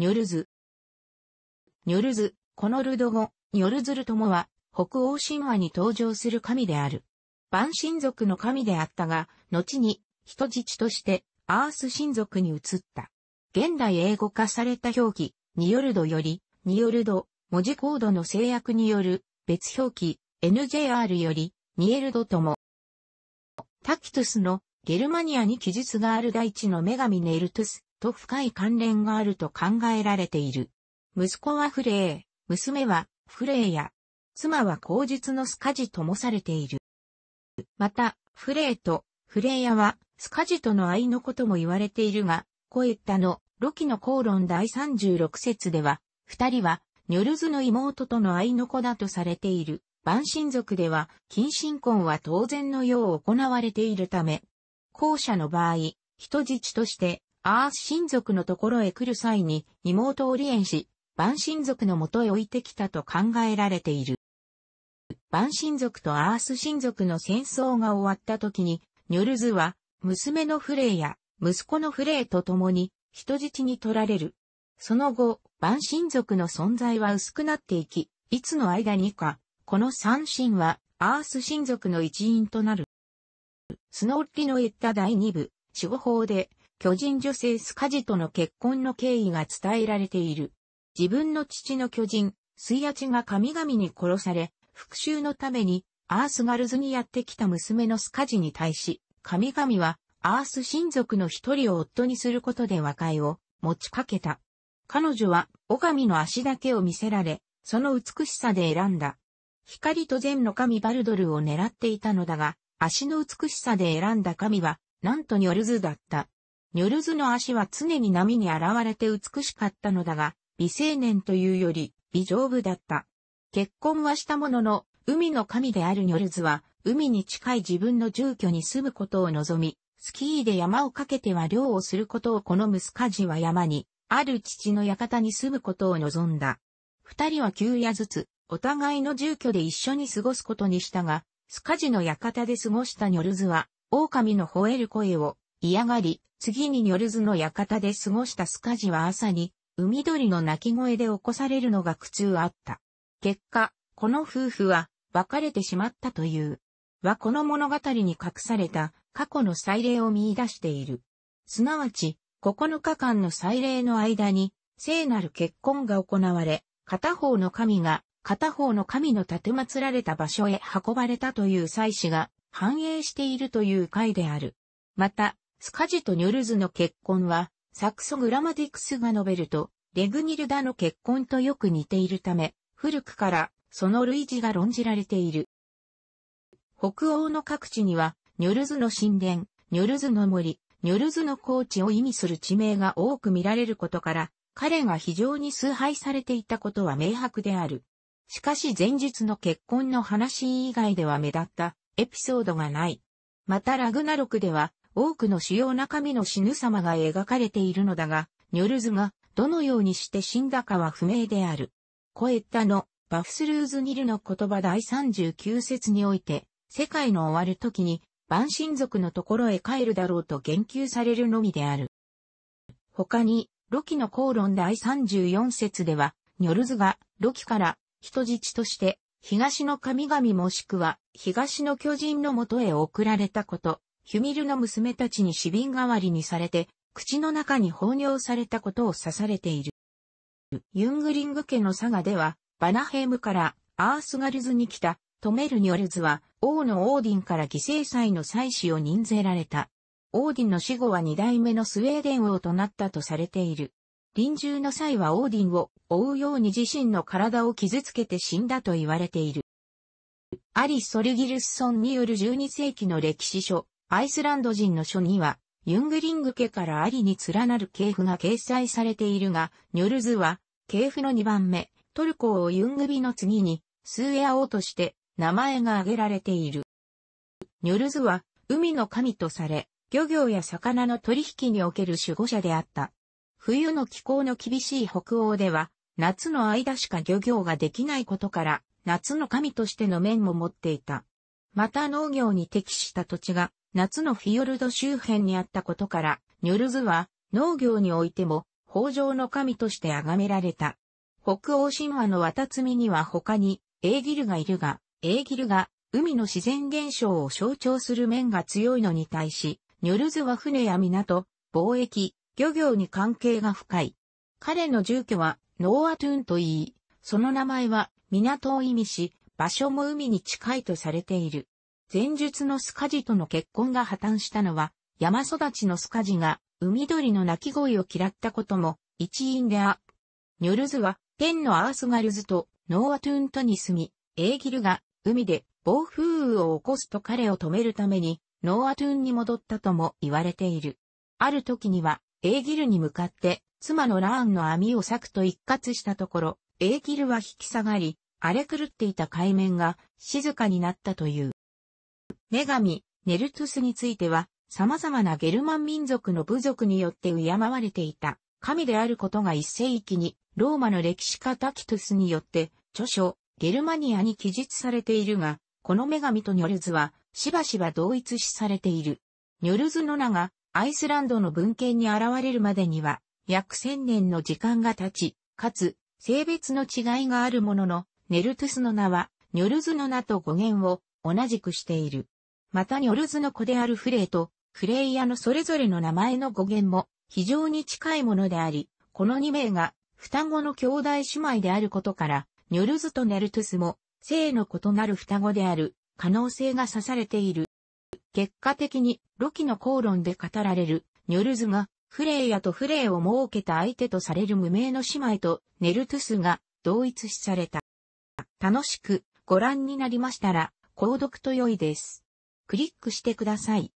ニョルズ。ニョルズ、このルド語、ニョルズルともは、北欧神話に登場する神である。万神族の神であったが、後に、人質として、アース神族に移った。現代英語化された表記、ニヨルドより、ニヨルド、文字コードの制約による、別表記、NJR より、ニエルドとも。タキトゥスの、ゲルマニアに記述がある大地の女神ネイルトゥス、と深い関連があると考えられている。息子はフレー、娘はフレーや、妻は口述のスカジともされている。また、フレーとフレーヤはスカジとの愛のことも言われているが、コエッタのロキの口論第36節では、二人はニョルズの妹との愛の子だとされている。万神族では、近親婚は当然のよう行われているため、後者の場合、人質として、アース親族のところへ来る際に妹を離縁し、万神族のもとへ置いてきたと考えられている。万神族とアース親族の戦争が終わった時に、ニョルズは娘のフレイや息子のフレイと共に人質に取られる。その後、万神族の存在は薄くなっていき、いつの間にか、この三神はアース神族の一員となる。スノッリの言った第二部、守護法で、巨人女性スカジとの結婚の経緯が伝えられている。自分の父の巨人、スイアチが神々に殺され、復讐のために、アースガルズにやってきた娘のスカジに対し、神々は、アース親族の一人を夫にすることで和解を持ちかけた。彼女は、女神の足だけを見せられ、その美しさで選んだ。光と善の神バルドルを狙っていたのだが、足の美しさで選んだ神は、なんとニョルズだった。ニョルズの足は常に波に現れて美しかったのだが、美青年というより、美丈夫だった。結婚はしたものの、海の神であるニョルズは、海に近い自分の住居に住むことを望み、スキーで山をかけては漁をすることを好むスカジは山に、ある父の館に住むことを望んだ。二人は旧夜ずつ、お互いの住居で一緒に過ごすことにしたが、スカジの館で過ごしたニョルズは、狼の吠える声を、嫌がり、次にニョルズの館で過ごしたスカジは朝に、海鳥の鳴き声で起こされるのが苦痛あった。結果、この夫婦は別れてしまったという。はこの物語に隠された過去の祭礼を見出している。すなわち、9日間の祭礼の間に、聖なる結婚が行われ、片方の神が、片方の神の盾。て祀られた場所へ運ばれたという祭祀が反映しているという回である。また、スカジとニョルズの結婚は、サクソグラマティクスが述べると、レグニルダの結婚とよく似ているため、古くからその類似が論じられている。北欧の各地には、ニョルズの神殿、ニョルズの森、ニョルズの高地を意味する地名が多く見られることから、彼が非常に崇拝されていたことは明白である。しかし前述の結婚の話以外では目立ったエピソードがない。またラグナロクでは多くの主要な神の死ぬ様が描かれているのだが、ニョルズがどのようにして死んだかは不明である。コエッタのバフスルーズニルの言葉第39節において、世界の終わる時に、万神族のところへ帰るだろうと言及されるのみである。他に、ロキの口論第34節では、ニョルズがロキから人質として東の神々もしくは東の巨人のもとへ送られたこと、ヒュミルの娘たちに死瓶代わりにされて、口の中に放尿されたことを指されている。ユングリング家の佐賀では、バナヘームからアースガルズに来たトメルニョルズは、王のオーディンから犠牲祭の祭祀を任ぜられた。オーディンの死後は二代目のスウェーデン王となったとされている。臨終の際はオーディンを追うように自身の体を傷つけて死んだと言われている。アリ・ソルギルスソンによる12世紀の歴史書、アイスランド人の書には、ユングリング家からアリに連なる系譜が掲載されているが、ニョルズは、系譜の2番目、トルコをユングビの次に、スーエア王として名前が挙げられている。ニョルズは、海の神とされ、漁業や魚の取引における守護者であった。冬の気候の厳しい北欧では、夏の間しか漁業ができないことから、夏の神としての面も持っていた。また農業に適した土地が夏のフィヨルド周辺にあったことから、ニョルズは農業においても豊穣の神として崇められた。北欧神話の渡摘みには他に、エーギルがいるが、エーギルが海の自然現象を象徴する面が強いのに対し、ニョルズは船や港、貿易、漁業に関係が深い。彼の住居はノーアトゥーンと言い、その名前は港を意味し、場所も海に近いとされている。前述のスカジとの結婚が破綻したのは、山育ちのスカジが、海鳥の鳴き声を嫌ったことも、一因であ。ニョルズは、天のアースガルズと、ノーアトゥーントに住み、エーギルが、海で、暴風雨を起こすと彼を止めるために、ノーアトゥーンに戻ったとも言われている。ある時には、エーギルに向かって、妻のラーンの網を裂くと一括したところ、エーギルは引き下がり、荒れ狂っていた海面が静かになったという。女神、ネルトゥスについては、様々なゲルマン民族の部族によって敬われていた、神であることが一世紀に、ローマの歴史家タキトゥスによって、著書、ゲルマニアに記述されているが、この女神とニョルズは、しばしば同一視されている。ニョルズの名が、アイスランドの文献に現れるまでには、約千年の時間が経ち、かつ、性別の違いがあるものの、ネルトゥスの名は、ニョルズの名と語源を同じくしている。またニョルズの子であるフレイとフレイヤのそれぞれの名前の語源も非常に近いものであり、この2名が双子の兄弟姉妹であることから、ニョルズとネルトゥスも性の異なる双子である可能性が指されている。結果的にロキの口論で語られるニョルズがフレイヤとフレイを設けた相手とされる無名の姉妹とネルトゥスが同一視された。楽しくご覧になりましたら、購読と良いです。クリックしてください。